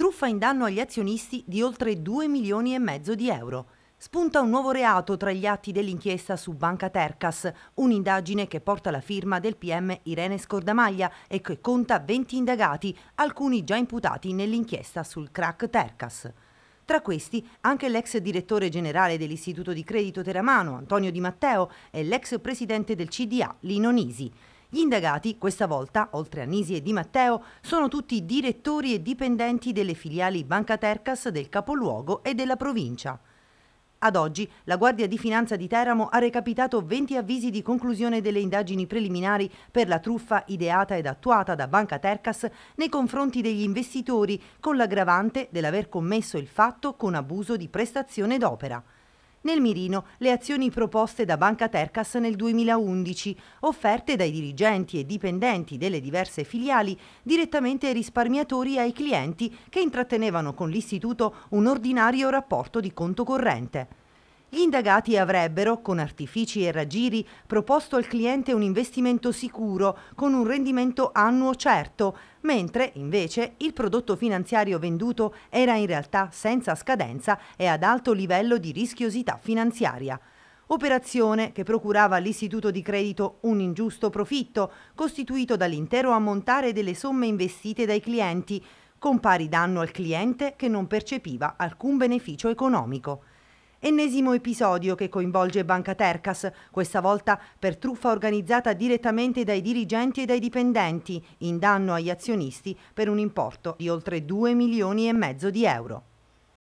truffa in danno agli azionisti di oltre 2 milioni e mezzo di euro. Spunta un nuovo reato tra gli atti dell'inchiesta su Banca Tercas, un'indagine che porta la firma del PM Irene Scordamaglia e che conta 20 indagati, alcuni già imputati nell'inchiesta sul crack Tercas. Tra questi anche l'ex direttore generale dell'Istituto di Credito Teramano, Antonio Di Matteo, e l'ex presidente del CDA, Lino Nisi. Gli indagati, questa volta, oltre a Nisi e Di Matteo, sono tutti direttori e dipendenti delle filiali Banca Tercas del capoluogo e della provincia. Ad oggi la Guardia di Finanza di Teramo ha recapitato 20 avvisi di conclusione delle indagini preliminari per la truffa ideata ed attuata da Banca Tercas nei confronti degli investitori con l'aggravante dell'aver commesso il fatto con abuso di prestazione d'opera. Nel mirino le azioni proposte da Banca Tercas nel 2011, offerte dai dirigenti e dipendenti delle diverse filiali direttamente ai risparmiatori e ai clienti che intrattenevano con l'istituto un ordinario rapporto di conto corrente. Gli indagati avrebbero, con artifici e raggiri, proposto al cliente un investimento sicuro, con un rendimento annuo certo, mentre, invece, il prodotto finanziario venduto era in realtà senza scadenza e ad alto livello di rischiosità finanziaria operazione che procurava all'istituto di credito un ingiusto profitto costituito dall'intero ammontare delle somme investite dai clienti, con pari danno al cliente che non percepiva alcun beneficio economico. Ennesimo episodio che coinvolge Banca Tercas, questa volta per truffa organizzata direttamente dai dirigenti e dai dipendenti, in danno agli azionisti per un importo di oltre 2 milioni e mezzo di euro.